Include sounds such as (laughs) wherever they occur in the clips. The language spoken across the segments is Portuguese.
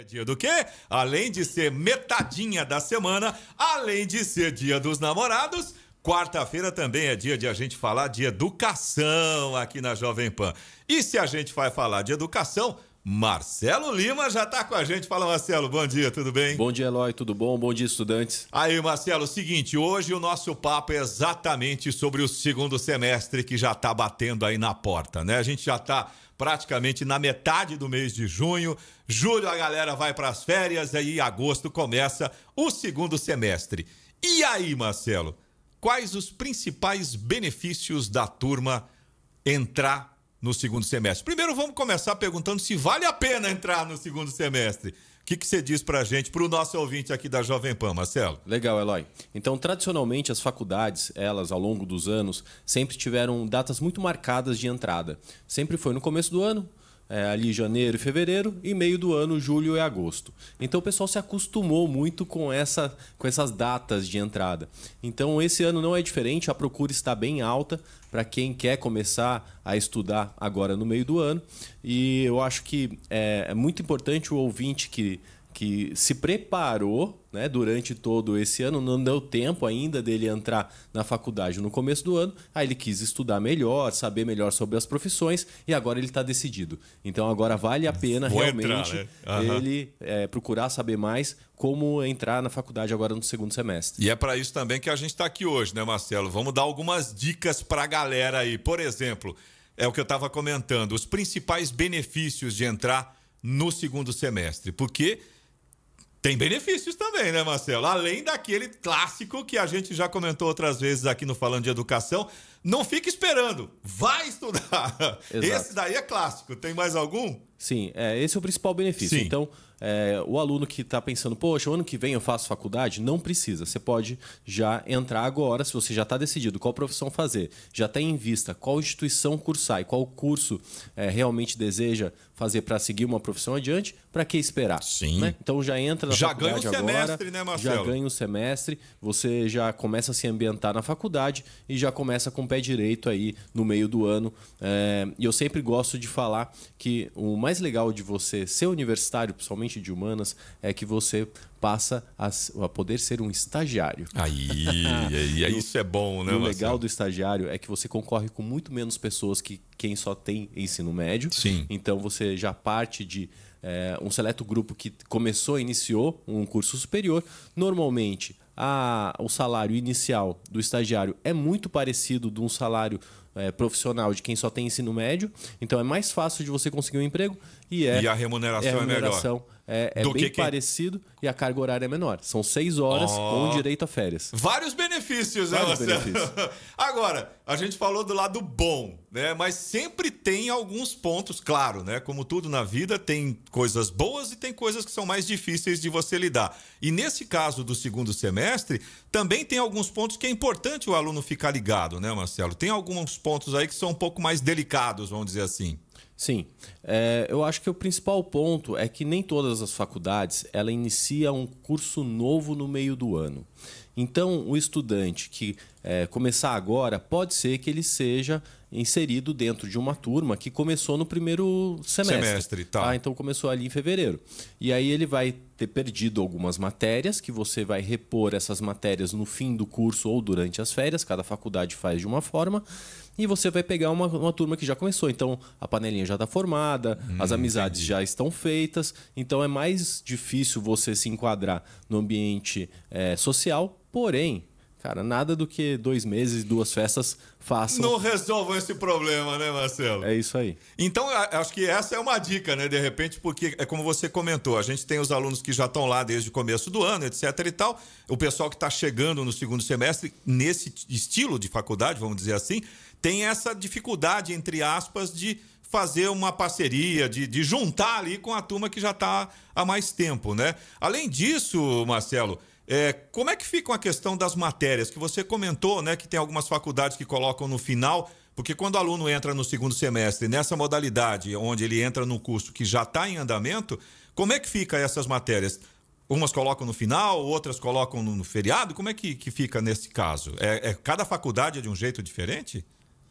É dia do quê? Além de ser metadinha da semana, além de ser dia dos namorados, Quarta-feira também é dia de a gente falar de educação aqui na Jovem Pan. E se a gente vai falar de educação, Marcelo Lima já está com a gente. Fala, Marcelo. Bom dia, tudo bem? Bom dia, Eloy. Tudo bom? Bom dia, estudantes. Aí, Marcelo, é seguinte, hoje o nosso papo é exatamente sobre o segundo semestre que já está batendo aí na porta, né? A gente já está praticamente na metade do mês de junho. Julho a galera vai para as férias e aí agosto começa o segundo semestre. E aí, Marcelo, quais os principais benefícios da turma entrar no segundo semestre. Primeiro, vamos começar perguntando se vale a pena entrar no segundo semestre. O que, que você diz para a gente, para o nosso ouvinte aqui da Jovem Pan, Marcelo? Legal, Eloy. Então, tradicionalmente, as faculdades, elas, ao longo dos anos, sempre tiveram datas muito marcadas de entrada. Sempre foi no começo do ano, é, ali janeiro e fevereiro, e meio do ano, julho e agosto. Então o pessoal se acostumou muito com, essa, com essas datas de entrada. Então esse ano não é diferente, a procura está bem alta para quem quer começar a estudar agora no meio do ano. E eu acho que é, é muito importante o ouvinte que que se preparou né, durante todo esse ano, não deu tempo ainda dele entrar na faculdade no começo do ano, aí ele quis estudar melhor, saber melhor sobre as profissões e agora ele está decidido. Então agora vale a pena Vou realmente entrar, né? uhum. ele é, procurar saber mais como entrar na faculdade agora no segundo semestre. E é para isso também que a gente está aqui hoje, né, Marcelo? Vamos dar algumas dicas para a galera aí. Por exemplo, é o que eu estava comentando, os principais benefícios de entrar no segundo semestre, porque tem benefícios também, né, Marcelo? Além daquele clássico que a gente já comentou outras vezes aqui no Falando de Educação. Não fique esperando, vai estudar. Exato. Esse daí é clássico. Tem mais algum? Sim, é, esse é o principal benefício. Sim. Então, é, o aluno que está pensando, poxa, o ano que vem eu faço faculdade, não precisa. Você pode já entrar agora, se você já está decidido qual profissão fazer, já tem tá em vista qual instituição cursar e qual curso é, realmente deseja fazer para seguir uma profissão adiante, para que esperar? Sim. Né? Então já entra na já faculdade ganha o semestre, agora, né, Marcelo? Já ganha o semestre, você já começa a se ambientar na faculdade e já começa com o pé direito aí no meio do ano. É, e eu sempre gosto de falar que o mais legal de você ser universitário, principalmente principalmente de humanas, é que você passa a, a poder ser um estagiário. Aí, aí, isso é bom, né? O legal do estagiário é que você concorre com muito menos pessoas que quem só tem ensino médio. Sim. Então você já parte de é, um seleto grupo que começou, iniciou um curso superior. Normalmente, a, o salário inicial do estagiário é muito parecido de um salário é, profissional de quem só tem ensino médio. Então é mais fácil de você conseguir um emprego e é. E a remuneração, a é remuneração é melhor é, é bem que parecido que... e a carga horária é menor. São seis horas oh. com direito a férias. Vários benefícios, Vários benefícios. (laughs) Agora, a gente falou do lado bom, né? Mas sempre tem alguns pontos, claro, né? Como tudo na vida, tem coisas boas e tem coisas que são mais difíceis de você lidar. E nesse caso do segundo semestre, também tem alguns pontos que é importante o aluno ficar ligado, né, Marcelo? Tem alguns pontos aí que são um pouco mais delicados, vamos dizer assim. Sim, é, eu acho que o principal ponto é que nem todas as faculdades ela inicia um curso novo no meio do ano. Então, o estudante que é, começar agora pode ser que ele seja inserido dentro de uma turma que começou no primeiro semestre. Semestre, tá. Ah, então começou ali em fevereiro. E aí ele vai ter perdido algumas matérias, que você vai repor essas matérias no fim do curso ou durante as férias, cada faculdade faz de uma forma. E você vai pegar uma, uma turma que já começou. Então, a panelinha já está formada, hum, as amizades entendi. já estão feitas. Então, é mais difícil você se enquadrar no ambiente é, social. Porém, Cara, nada do que dois meses, duas festas façam. Não resolvam esse problema, né, Marcelo? É isso aí. Então, acho que essa é uma dica, né, de repente, porque é como você comentou, a gente tem os alunos que já estão lá desde o começo do ano, etc e tal. O pessoal que está chegando no segundo semestre, nesse estilo de faculdade, vamos dizer assim, tem essa dificuldade, entre aspas, de fazer uma parceria, de, de juntar ali com a turma que já está há mais tempo, né? Além disso, Marcelo é, como é que fica a questão das matérias? Que você comentou, né, que tem algumas faculdades que colocam no final, porque quando o aluno entra no segundo semestre, nessa modalidade, onde ele entra no curso que já está em andamento, como é que fica essas matérias? Umas colocam no final, outras colocam no feriado? Como é que, que fica nesse caso? É, é cada faculdade é de um jeito diferente?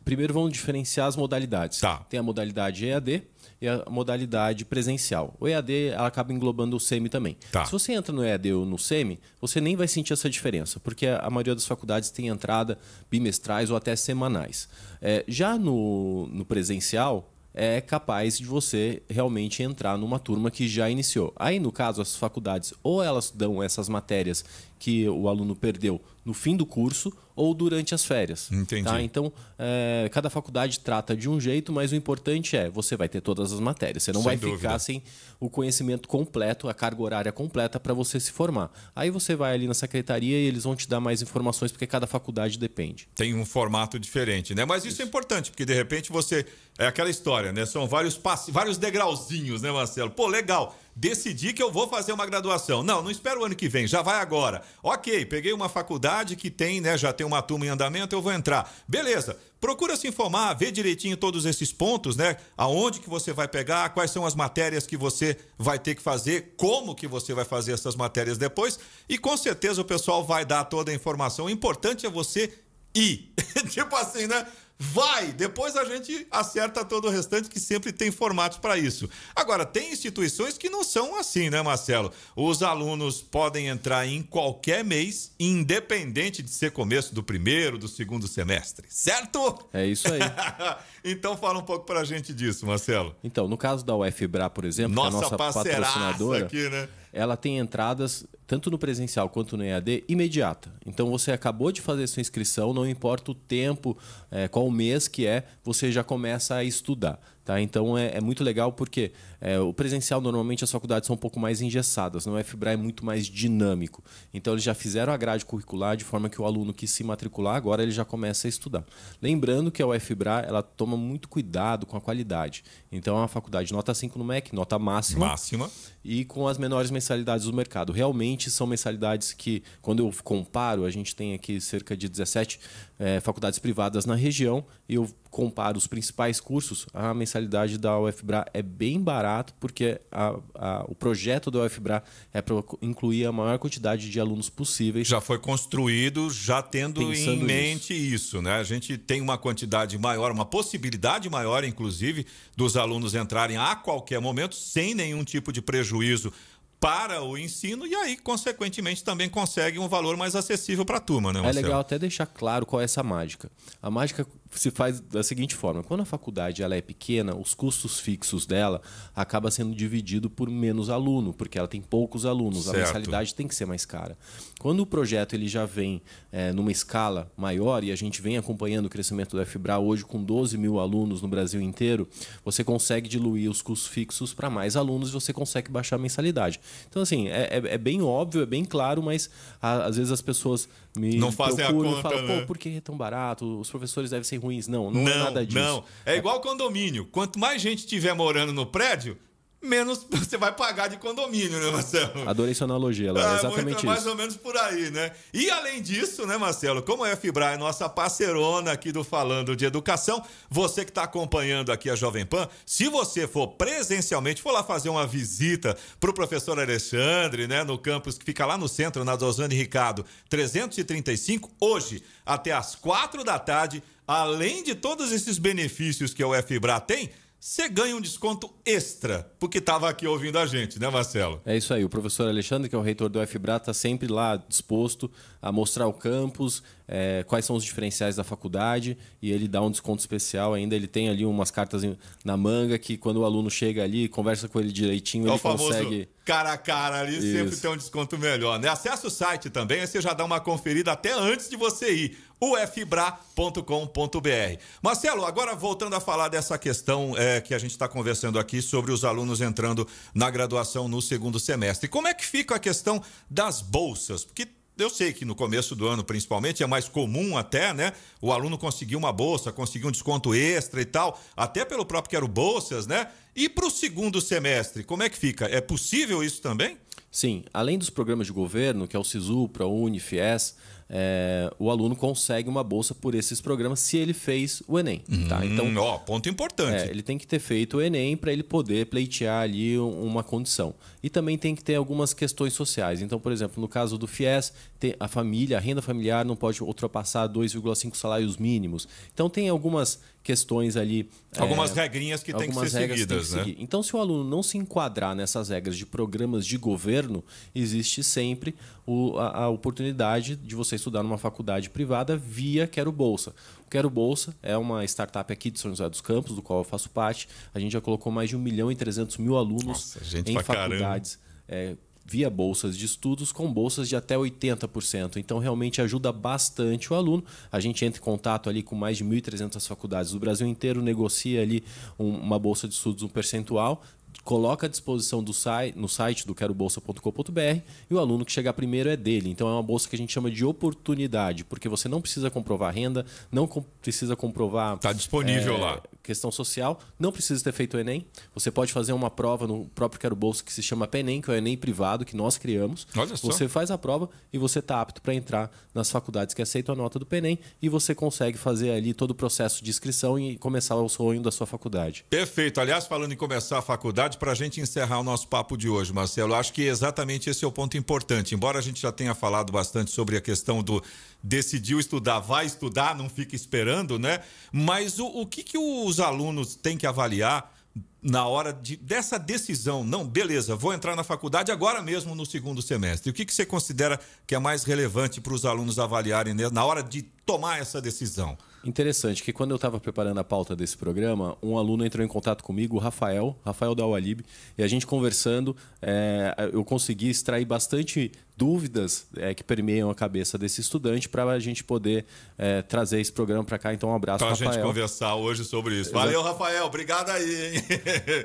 primeiro vamos diferenciar as modalidades. Tá. Tem a modalidade EAD e a modalidade presencial. O EAD ela acaba englobando o SEMI também. Tá. Se você entra no EAD ou no SEMI, você nem vai sentir essa diferença, porque a maioria das faculdades tem entrada bimestrais ou até semanais. É, já no, no presencial, é capaz de você realmente entrar numa turma que já iniciou. Aí, no caso, as faculdades ou elas dão essas matérias que o aluno perdeu no fim do curso, ou durante as férias. Tá? Entendi. Tá? Então, é, cada faculdade trata de um jeito, mas o importante é você vai ter todas as matérias. Você não sem vai dúvida. ficar sem o conhecimento completo, a carga horária completa para você se formar. Aí você vai ali na secretaria e eles vão te dar mais informações, porque cada faculdade depende. Tem um formato diferente, né? Mas isso, é isso é importante, porque de repente você. É aquela história, né? São vários, pass... vários degrauzinhos, né, Marcelo? Pô, legal decidi que eu vou fazer uma graduação. Não, não espero o ano que vem, já vai agora. Ok, peguei uma faculdade que tem, né, já tem uma turma em andamento, eu vou entrar. Beleza. Procura se informar, ver direitinho todos esses pontos, né? Aonde que você vai pegar, quais são as matérias que você vai ter que fazer, como que você vai fazer essas matérias depois, e com certeza o pessoal vai dar toda a informação. O importante é você ir. (laughs) tipo assim, né? vai, depois a gente acerta todo o restante que sempre tem formatos para isso. Agora, tem instituições que não são assim, né, Marcelo? Os alunos podem entrar em qualquer mês, independente de ser começo do primeiro, do segundo semestre, certo? É isso aí. (laughs) então fala um pouco para a gente disso, Marcelo. Então, no caso da UFBRA, por exemplo, nossa, que é a nossa patrocinadora, aqui, né? ela tem entradas tanto no presencial quanto no EAD, imediata. Então você acabou de fazer sua inscrição, não importa o tempo, é, qual mês que é, você já começa a estudar. Tá? Então é, é, muito legal porque é, o presencial normalmente as faculdades são um pouco mais engessadas, no FBRA é muito mais dinâmico. Então eles já fizeram a grade curricular de forma que o aluno que se matricular agora ele já começa a estudar. Lembrando que a UFBRA ela toma muito cuidado com a qualidade. Então é uma faculdade nota 5 no MEC, nota máxima, máxima. e com as menores mensalidades do mercado. Realmente são mensalidades que, quando eu comparo, a gente tem aqui cerca de 17 é, eh, faculdades privadas na região, e eu comparo os principais cursos, a mensalidade da UFBRA é bem barato, porque a, a, o projeto da UFBRA é para incluir a maior quantidade de alunos possíveis. Já foi construído, já tendo Pensando em mente isso. isso, né? A gente tem uma quantidade maior, uma possibilidade maior, inclusive, dos alunos entrarem a qualquer momento, sem nenhum tipo de prejuízo para o ensino e aí, consequentemente, também consegue um valor mais acessível para a turma, né, é Marcelo? É legal até deixar claro qual é essa mágica. A mágica se faz da seguinte forma: quando a faculdade ela é pequena, os custos fixos dela acaba sendo dividido por menos aluno, porque ela tem poucos alunos, certo. a mensalidade tem que ser mais cara. Quando o projeto ele já vem é, numa escala maior e a gente vem acompanhando o crescimento da FBRA hoje com 12 mil alunos no Brasil inteiro, você consegue diluir os custos fixos para mais alunos e você consegue baixar a mensalidade. Então, assim, é, é, é bem óbvio, é bem claro, mas a, às vezes as pessoas me não fazem a conta, e falam, né? pô, por que é tão barato? Os professores devem ser ruins, não. Não, é não é nada disso. Não, é igual condomínio. Quanto mais gente tiver morando no prédio, menos (laughs) você vai pagar de condomínio, né, Marcelo? Adorei sua analogia, Léo. Ah, é, exatamente é isso. Mais ou menos por aí, né? E além disso, né, Marcelo, como é a FBRA é nossa parceirona aqui do Falando de Educação, você que está acompanhando aqui a Jovem Pan, se você for presencialmente, for lá fazer uma visita para o professor Alexandre, né, no campus que fica lá no centro, na Dosane Ricardo, 335, hoje, até as quatro da tarde, além de todos esses benefícios que a UFBRA tem, você ganha um desconto extra, porque estava aqui ouvindo a gente, né, Marcelo? É isso aí. O professor Alexandre, que é o reitor do UFBRA, está sempre lá disposto a mostrar o campus, é, quais são os diferenciais da faculdade e ele dá um desconto especial ainda. Ele tem ali umas cartas na manga que quando o aluno chega ali, conversa com ele direitinho, é ele consegue. Cara a cara ali Isso. sempre tem um desconto melhor, né? Acesse o site também, aí você já dá uma conferida até antes de você ir ufbra.com.br. Marcelo, agora voltando a falar dessa questão é, que a gente está conversando aqui sobre os alunos entrando na graduação no segundo semestre. Como é que fica a questão das bolsas? Porque eu sei que no começo do ano, principalmente, é mais comum até, né? O aluno conseguir uma bolsa, conseguir um desconto extra e tal, até pelo próprio Quero Bolsas, né? E para o segundo semestre, como é que fica? É possível isso também? Sim, além dos programas de governo, que é o SISU, ProUni, Fies, é, o aluno consegue uma bolsa por esses programas se ele fez o Enem. Tá? Hum, tá? Então, ó, ponto importante. É, ele tem que ter feito o Enem para ele poder pleitear ali uma condição. E também tem que ter algumas questões sociais. Então, por exemplo, no caso do Fies, a família, a renda familiar não pode ultrapassar 2,5 salários mínimos. Então, tem algumas questões ali. É, algumas é, regrinhas que algumas têm que ser seguidas. Que é. seguir. Né? Então, se o aluno não se enquadrar nessas regras de programas de governo, existe sempre o, a, a, oportunidade de você estudar numa faculdade privada via Quero Bolsa. O Quero Bolsa é uma startup aqui de São José dos Campos, do qual eu faço parte. A gente já colocou mais de 1 milhão e 300 mil alunos Nossa, em faculdades. É, via bolsas de estudos com bolsas de até 80%. Então, realmente ajuda bastante o aluno. A gente entra em contato ali com mais de 1.300 faculdades do Brasil inteiro, negocia ali uma bolsa de estudos, um percentual, coloca à disposição do site, no site do querobolsa.com.br e o aluno que chegar primeiro é dele. Então é uma bolsa que a gente chama de oportunidade, porque você não precisa comprovar renda, não com, precisa comprovar. Está disponível é, lá. Questão social, não precisa ter feito o Enem. Você pode fazer uma prova no próprio Quero Bolsa que se chama PENEM, que é o Enem privado que nós criamos. Olha só. Você faz a prova e você está apto para entrar nas faculdades que aceitam a nota do PENEM e você consegue fazer ali todo o processo de inscrição e começar o sonho da sua faculdade. Perfeito. Aliás, falando em começar a faculdade, para a gente encerrar o nosso papo de hoje, Marcelo. Acho que exatamente esse é o ponto importante. Embora a gente já tenha falado bastante sobre a questão do decidiu estudar, vai estudar, não fica esperando, né? Mas o, o que, que os alunos têm que avaliar na hora de, dessa decisão? Não, beleza, vou entrar na faculdade agora mesmo no segundo semestre. O que, que você considera que é mais relevante para os alunos avaliarem na hora de tomar essa decisão? Interessante que quando eu estava preparando a pauta desse programa, um aluno entrou em contato comigo, o Rafael, Rafael da Walib, e a gente conversando, é, eu consegui extrair bastante dúvidas é, que permeiam a cabeça desse estudante para a gente poder é, trazer esse programa para cá. Então, um abraço, para Rafael. Para a gente conversar hoje sobre isso. Exato. Valeu, Rafael. Obrigado aí, hein?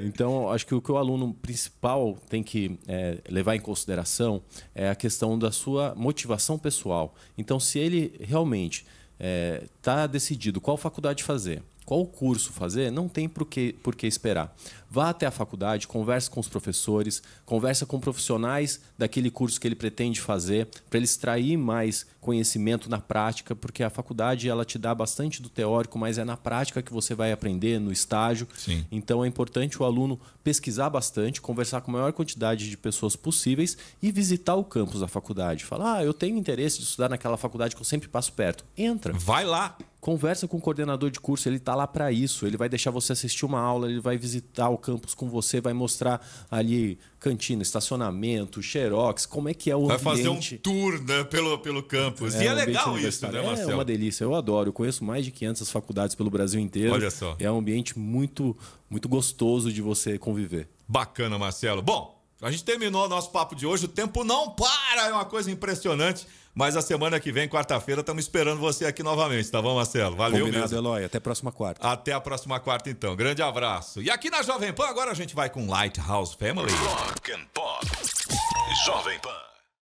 (laughs) então, acho que o que o aluno principal tem que é, levar em consideração é a questão da sua motivação pessoal. Então, se ele realmente está é, tá decidido qual faculdade fazer, qual curso fazer, não tem por que, por que esperar. Vá até a faculdade, converse com os professores, converse com profissionais daquele curso que ele pretende fazer, para ele extrair mais conhecimento na prática, porque a faculdade ela te dá bastante do teórico, mas é na prática que você vai aprender, no estágio. Sim. Então é importante o aluno pesquisar bastante, conversar com a maior quantidade de pessoas possíveis e visitar o campus da faculdade. Falar, ah, eu tenho interesse de estudar naquela faculdade que eu sempre passo perto. Entra. Vai lá. Conversa com o coordenador de curso, ele está lá para isso. Ele vai deixar você assistir uma aula, ele vai visitar o campus com você, vai mostrar ali cantina, estacionamento, xerox, como é que é o vai ambiente. Vai fazer um tour né, pelo, pelo campus. É, e é, é legal isso, né, Marcelo? É uma delícia, eu adoro. Eu conheço mais de 500 faculdades pelo Brasil inteiro. Olha só. É um ambiente muito, muito gostoso de você conviver. Bacana, Marcelo. Bom, a gente terminou o nosso papo de hoje. O tempo não para, é uma coisa impressionante. Mas a semana que vem, quarta-feira, estamos esperando você aqui novamente, tá bom, Marcelo? Valeu Combinado, mesmo. Eloy. Até a próxima quarta. Até a próxima quarta, então. Grande abraço. E aqui na Jovem Pan, agora a gente vai com Lighthouse Family. Rock and Pop. Jovem Pan.